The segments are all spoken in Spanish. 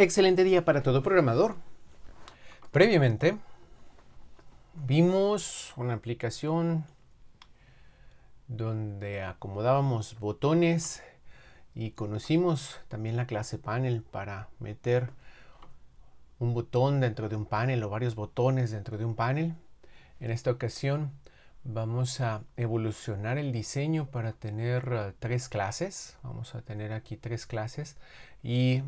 Excelente día para todo programador. Previamente vimos una aplicación donde acomodábamos botones y conocimos también la clase panel para meter un botón dentro de un panel o varios botones dentro de un panel. En esta ocasión vamos a evolucionar el diseño para tener eh, tres clases. Vamos a tener aquí tres clases y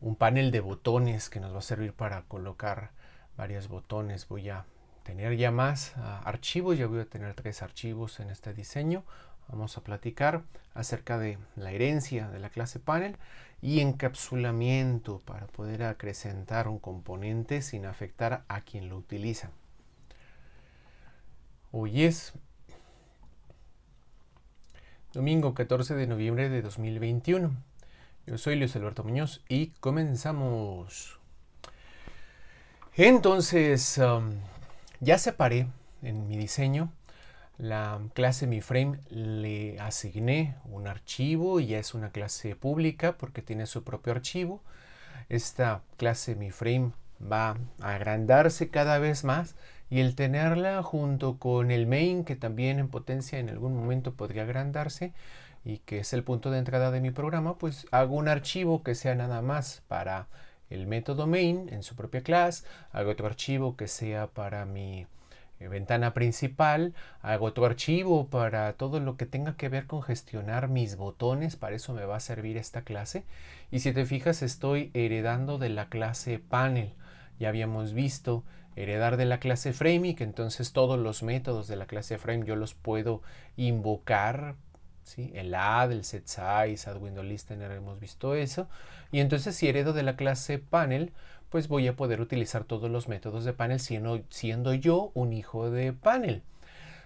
un panel de botones que nos va a servir para colocar varios botones. Voy a tener ya más ah, archivos, ya voy a tener tres archivos en este diseño. Vamos a platicar acerca de la herencia de la clase panel y encapsulamiento para poder acrecentar un componente sin afectar a quien lo utiliza. Hoy es domingo 14 de noviembre de 2021. Yo soy Luis Alberto Muñoz y comenzamos. Entonces, um, ya separé en mi diseño la clase MiFrame, le asigné un archivo y ya es una clase pública porque tiene su propio archivo. Esta clase MiFrame va a agrandarse cada vez más y el tenerla junto con el main que también en potencia en algún momento podría agrandarse, y que es el punto de entrada de mi programa, pues hago un archivo que sea nada más para el método main en su propia clase, hago otro archivo que sea para mi eh, ventana principal, hago otro archivo para todo lo que tenga que ver con gestionar mis botones, para eso me va a servir esta clase. Y si te fijas, estoy heredando de la clase panel, ya habíamos visto heredar de la clase frame y que entonces todos los métodos de la clase frame yo los puedo invocar el ADD, el set size, add window listener, hemos visto eso. Y entonces si heredo de la clase panel, pues voy a poder utilizar todos los métodos de panel siendo, yo un hijo de panel.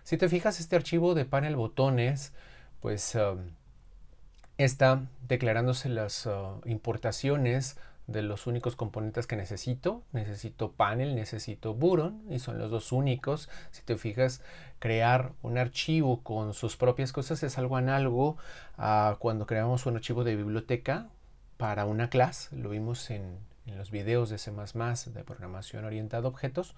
Si te fijas, este archivo de panel botones, pues um, está declarándose las uh, importaciones de los únicos componentes que necesito. Necesito panel, necesito buron y son los dos únicos. Si te fijas, crear un archivo con sus propias cosas es algo análogo a cuando creamos un archivo de biblioteca para una clase. Lo vimos en, en los videos de C++ de programación orientada a objetos.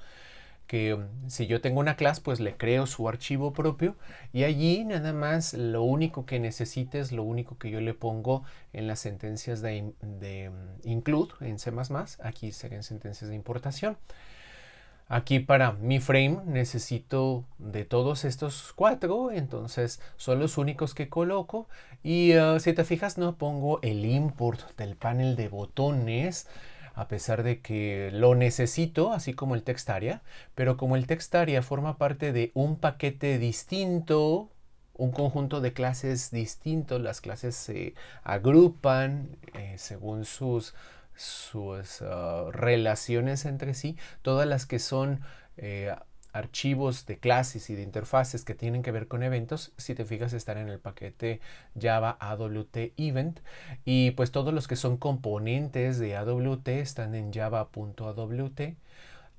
Mm, si yo tengo una clase, pues le creo su archivo propio y allí nada más lo único que necesite es lo único que yo le pongo en las sentencias de, mm, include en C++, aquí serían sentencias de importación. Aquí para mi frame necesito de todos estos cuatro, entonces son los únicos que coloco. Y ah, si te fijas no pongo el import del panel de botones, a pesar de que lo necesito, así como el textaria, pero como el textarea forma parte de un paquete distinto, un conjunto de clases distinto, las clases se agrupan eh, según sus, sus ah, relaciones entre sí, todas las que son... Eh, archivos de clases y de interfaces que tienen que ver con eventos, si te fijas, están en el paquete Java Event. Y pues todos los que son componentes de AWT están en java.awt.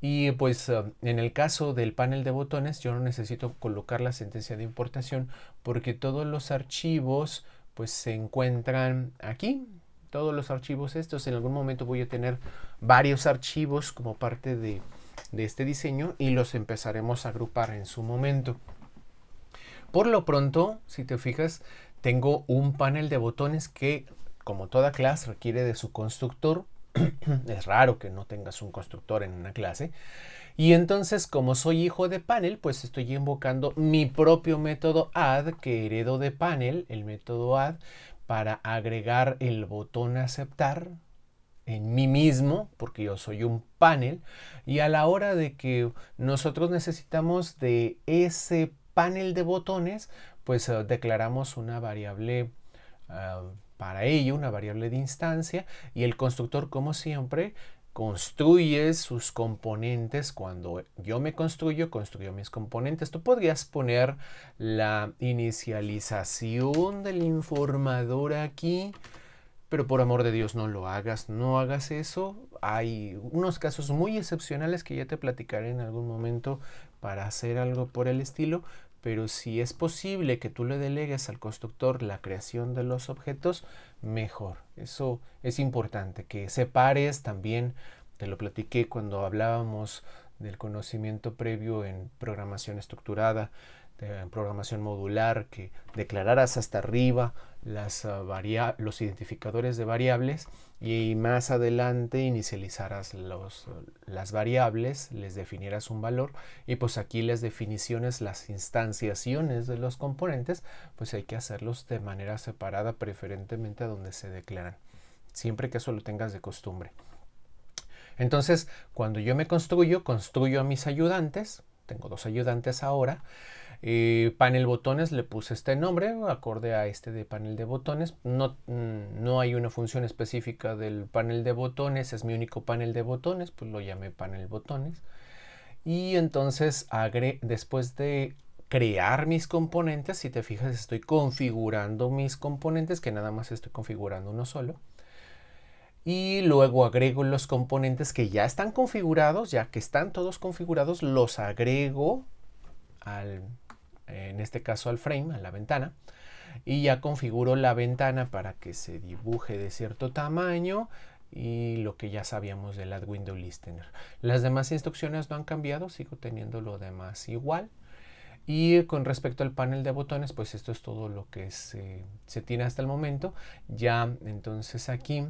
Y pues um, en el caso del panel de botones, yo no necesito colocar la sentencia de importación porque todos los archivos pues se encuentran aquí todos los archivos estos. En algún momento voy a tener varios archivos como parte de de este diseño y los empezaremos a agrupar en su momento. Por lo pronto, si te fijas, tengo un panel de botones que, como toda clase, requiere de su constructor. es raro que no tengas un constructor en una clase. Y entonces, como soy hijo de panel, pues estoy invocando mi propio método add que heredo de panel, el método add, para agregar el botón aceptar en mí mismo, porque yo soy un panel, y a la hora de que nosotros necesitamos de ese panel de botones, pues eh, declaramos una variable eh, para ello, una variable de instancia, y el constructor, como siempre, construye sus componentes. Cuando yo me construyo, construyo mis componentes. Tú podrías poner la inicialización del informador aquí pero por amor de Dios no lo hagas, no hagas eso. Hay unos casos muy excepcionales que ya te platicaré en algún momento para hacer algo por el estilo, pero si es posible que tú le delegues al constructor la creación de los objetos, mejor. Eso es importante, que separes también, te lo platiqué cuando hablábamos del conocimiento previo en programación estructurada, en programación modular, que declararas hasta arriba las, ah, los identificadores de variables y más adelante inicializarás las variables, les definirás un valor y pues aquí las definiciones, las instanciaciones de los componentes, pues hay que hacerlos de manera separada preferentemente a donde se declaran, siempre que eso lo tengas de costumbre. Entonces, cuando yo me construyo, construyo a mis ayudantes, tengo dos ayudantes ahora. Eh, panel botones le puse este nombre, acorde a este de panel de botones. No, mm, no hay una función específica del panel de botones, es mi único panel de botones, pues lo llamé panel botones. Y entonces agre después de crear mis componentes, si te fijas estoy configurando mis componentes, que nada más estoy configurando uno solo y luego agrego los componentes que ya están configurados, ya que están todos configurados, los agrego al, en este caso al frame, a la ventana, y ya configuro la ventana para que se dibuje de cierto tamaño y lo que ya sabíamos del Add Window Listener. Las demás instrucciones no han cambiado, sigo teniendo lo demás igual. Y con respecto al panel de botones, pues esto es todo lo que se, se tiene hasta el momento. Ya entonces aquí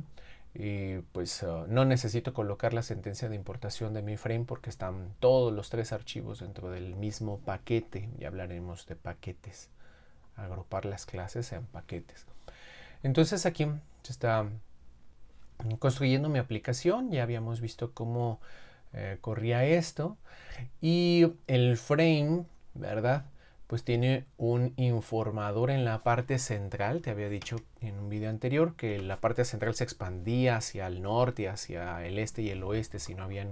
y pues ah, no necesito colocar la sentencia de importación de mi frame porque están todos los tres archivos dentro del mismo paquete y hablaremos de paquetes agrupar las clases en paquetes entonces aquí se está construyendo mi aplicación ya habíamos visto cómo eh, corría esto y el frame verdad pues tiene un informador en la parte central. Te había dicho en un video anterior que la parte central se expandía hacia el norte, hacia el este y el oeste, si no había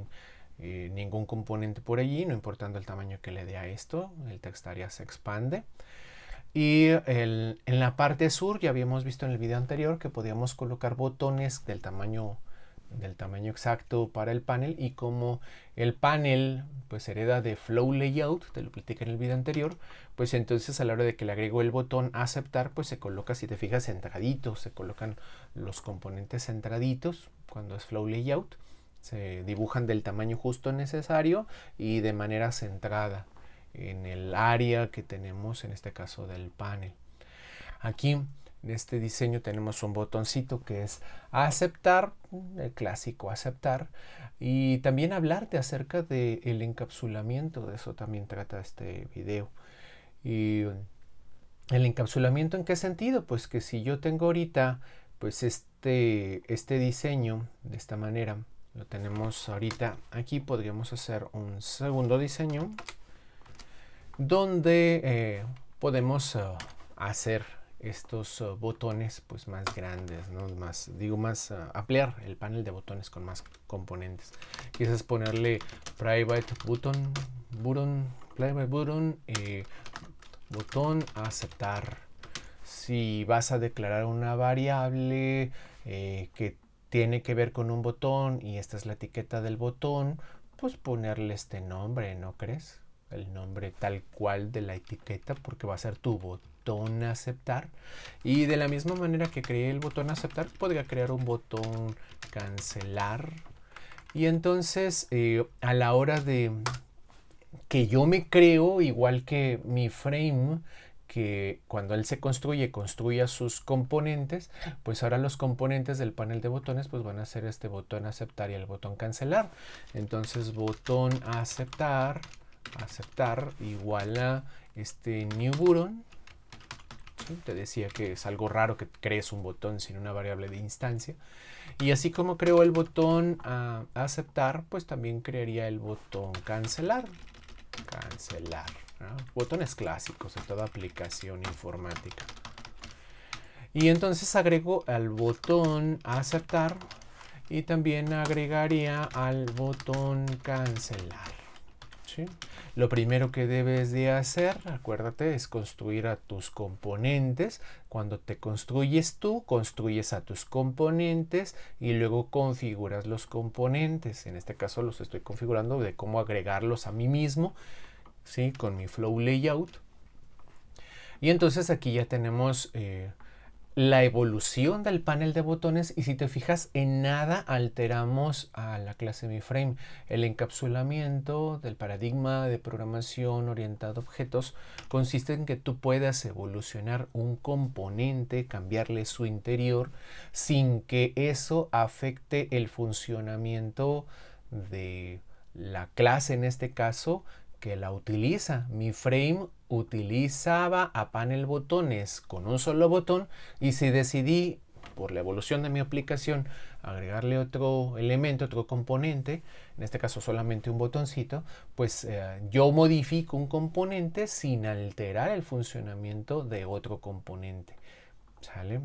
eh, ningún componente por allí, no importando el tamaño que le dé a esto, el textarea se expande. Y en la parte sur ya habíamos visto en el video anterior que podíamos colocar botones del tamaño del tamaño exacto para el panel y como el panel pues hereda de flow layout, te lo platicé en el video anterior, pues entonces a la hora de que le agrego el botón aceptar pues se coloca, si te fijas, centradito, se colocan los componentes centraditos cuando es flow layout, se dibujan del tamaño justo necesario y de manera centrada en el área que tenemos en este caso del panel. Aquí en este diseño tenemos un botoncito que es aceptar, el clásico aceptar, y también hablarte acerca del encapsulamiento, de eso también trata este video. Y el encapsulamiento en qué sentido? Pues que si yo tengo ahorita pues este, este diseño de esta manera, lo tenemos ahorita aquí, podríamos hacer un segundo diseño donde eh, podemos eh, hacer estos eh, botones pues más grandes, ¿no? Más, digo más, eh, ampliar el panel de botones con más componentes. Quizás ponerle private button, button, private button, eh, botón aceptar. Si vas a declarar una variable que tiene que ver con un botón y esta es la etiqueta del botón, pues ponerle este nombre, ¿no crees? El nombre tal cual de la etiqueta porque va a ser tu botón botón aceptar. Y de la misma manera que creé el botón aceptar, podría crear un botón cancelar. Y entonces eh, a la hora de que yo me creo, igual que mi frame, que cuando él se construye, construya sus componentes, pues ahora los componentes del panel de botones pues van a ser este botón aceptar y el botón cancelar. Entonces botón aceptar, aceptar igual a este new button te decía que es algo raro que crees un botón sin una variable de instancia. Y así como creo el botón aceptar, pues también crearía el botón cancelar. Cancelar. Botones clásicos de toda aplicación informática. Y entonces agrego al botón aceptar y también agregaría al botón cancelar. Lo primero que debes de hacer, acuérdate, es construir a tus componentes. Cuando te construyes tú, construyes a tus componentes y luego configuras los componentes. En este caso los estoy configurando de cómo agregarlos a mí mismo, ¿sí? Con mi flow layout. Y entonces aquí ya tenemos eh, la evolución del panel de botones y si te fijas en nada alteramos a la clase MiFrame. El encapsulamiento del paradigma de programación orientado a objetos consiste en que tú puedas evolucionar un componente, cambiarle su interior sin que eso afecte el funcionamiento de la clase en este caso que la utiliza. Mi utilizaba a panel botones con un solo botón y si decidí por la evolución de mi aplicación agregarle otro elemento, otro componente, en este caso solamente un botoncito, pues eh, yo modifico un componente sin alterar el funcionamiento de otro componente. ¿Sale?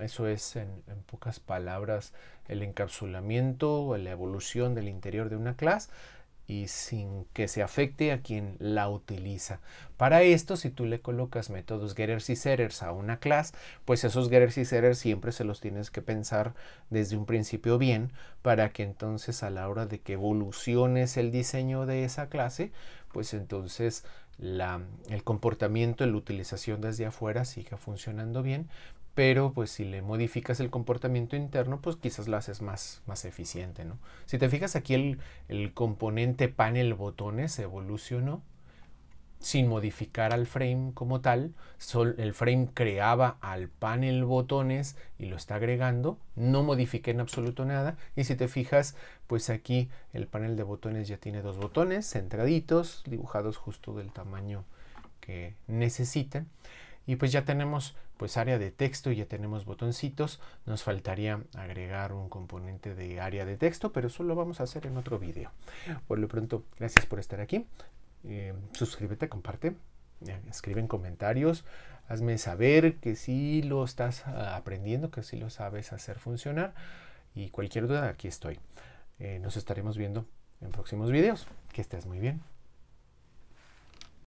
Eso es en, pocas palabras el encapsulamiento, o la evolución del interior de una clase y sin que se afecte a quien la utiliza. Para esto, si tú le colocas métodos getters y setters a una clase, pues esos getters y setters siempre se los tienes que pensar desde un principio bien para que entonces a la hora de que evoluciones el diseño de esa clase, pues entonces el comportamiento, la utilización desde afuera siga funcionando bien pero pues si le modificas el comportamiento interno, pues quizás lo haces más, más eficiente, Si te fijas aquí el, componente panel botones evolucionó sin modificar al frame como tal, el frame creaba al panel botones y lo está agregando, no modifiqué en absoluto nada y si te fijas, pues aquí el panel de botones ya tiene dos botones centraditos, dibujados justo del tamaño que necesitan. Y pues ya tenemos pues área de texto, y ya tenemos botoncitos. Nos faltaría agregar un componente de área de texto, pero eso lo vamos a hacer en otro video. Por lo pronto, gracias por estar aquí. Eh, suscríbete, comparte, eh, escribe en comentarios, hazme saber que si lo estás ah, aprendiendo, que si lo sabes hacer funcionar. Y cualquier duda, aquí estoy. Eh, nos estaremos viendo en próximos videos. Que estés muy bien.